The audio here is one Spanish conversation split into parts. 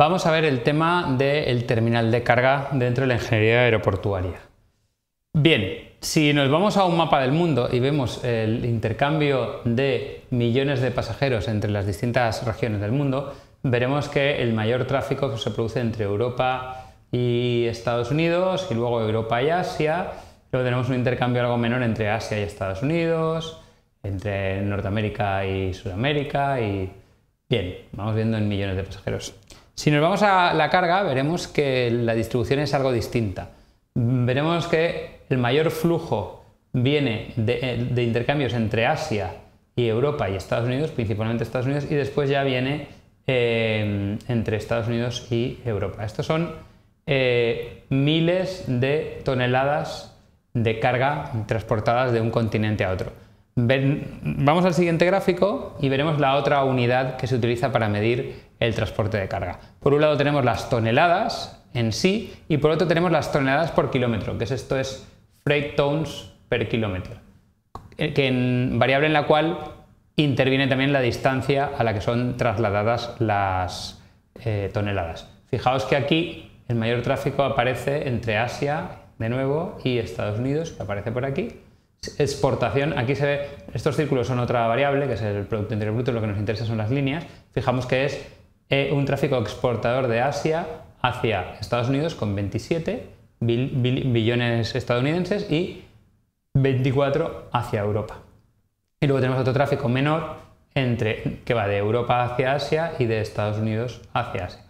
Vamos a ver el tema del terminal de carga dentro de la ingeniería aeroportuaria. Bien, si nos vamos a un mapa del mundo y vemos el intercambio de millones de pasajeros entre las distintas regiones del mundo, veremos que el mayor tráfico se produce entre Europa y Estados Unidos y luego Europa y Asia. Luego tenemos un intercambio algo menor entre Asia y Estados Unidos, entre Norteamérica y Sudamérica y bien, vamos viendo en millones de pasajeros. Si nos vamos a la carga, veremos que la distribución es algo distinta. Veremos que el mayor flujo viene de, eh, intercambios entre Asia y Europa y Estados Unidos, principalmente Estados Unidos, y después ya viene eh, entre Estados Unidos y Europa. Estos son eh, miles de toneladas de carga transportadas de un continente a otro. Vamos al siguiente gráfico y veremos la otra unidad que se utiliza para medir el transporte de carga. Por un lado tenemos las toneladas en sí y por otro tenemos las toneladas por kilómetro, que es esto es freight tons per kilómetro, en variable en la cual interviene también la distancia a la que son trasladadas las eh, toneladas. Fijaos que aquí el mayor tráfico aparece entre Asia, de nuevo, y Estados Unidos, que aparece por aquí, exportación, aquí se ve, estos círculos son otra variable, que es el Producto Interior Bruto, lo que nos interesa son las líneas. Fijamos que es eh, un tráfico exportador de Asia hacia Estados Unidos con 27 billones estadounidenses y 24 hacia Europa. Y luego tenemos otro tráfico menor entre, que va de Europa hacia Asia y de Estados Unidos hacia Asia.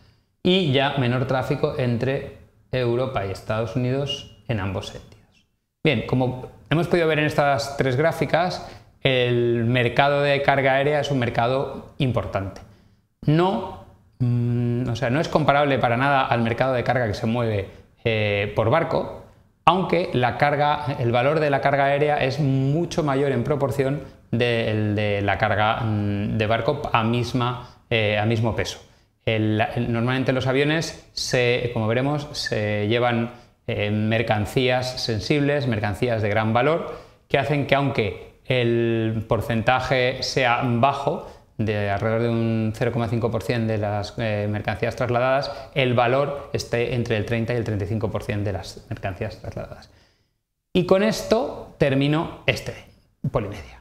Y ya menor tráfico entre Europa y Estados Unidos en ambos sentidos. Bien, como Hemos podido ver en estas tres gráficas el mercado de carga aérea es un mercado importante. No, mm, o sea, no es comparable para nada al mercado de carga que se mueve eh, por barco, aunque la carga, el valor de la carga aérea es mucho mayor en proporción del de la carga mm, de barco a, misma, eh, a mismo peso. normalmente los aviones, como veremos, se llevan mercancías sensibles, mercancías de gran valor, que hacen que aunque el porcentaje sea bajo, de alrededor de un 0,5% de las eh, mercancías trasladadas, el valor esté entre el 30 y el 35% de las mercancías trasladadas. Y con esto termino este, Polimedia.